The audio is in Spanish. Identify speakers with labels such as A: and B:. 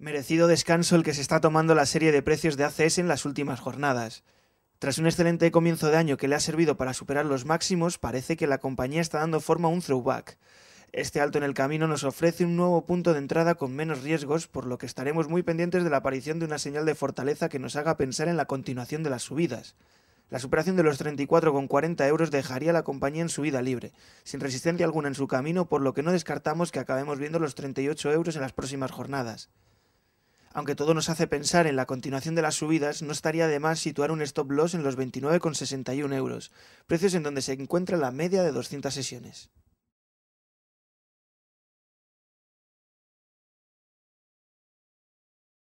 A: Merecido descanso el que se está tomando la serie de precios de ACS en las últimas jornadas. Tras un excelente comienzo de año que le ha servido para superar los máximos, parece que la compañía está dando forma a un throwback. Este alto en el camino nos ofrece un nuevo punto de entrada con menos riesgos, por lo que estaremos muy pendientes de la aparición de una señal de fortaleza que nos haga pensar en la continuación de las subidas. La superación de los 34,40 euros dejaría a la compañía en subida libre, sin resistencia alguna en su camino, por lo que no descartamos que acabemos viendo los 38 euros en las próximas jornadas. Aunque todo nos hace pensar en la continuación de las subidas, no estaría de más situar un stop loss en los 29,61 euros, precios en donde se encuentra la media de 200 sesiones.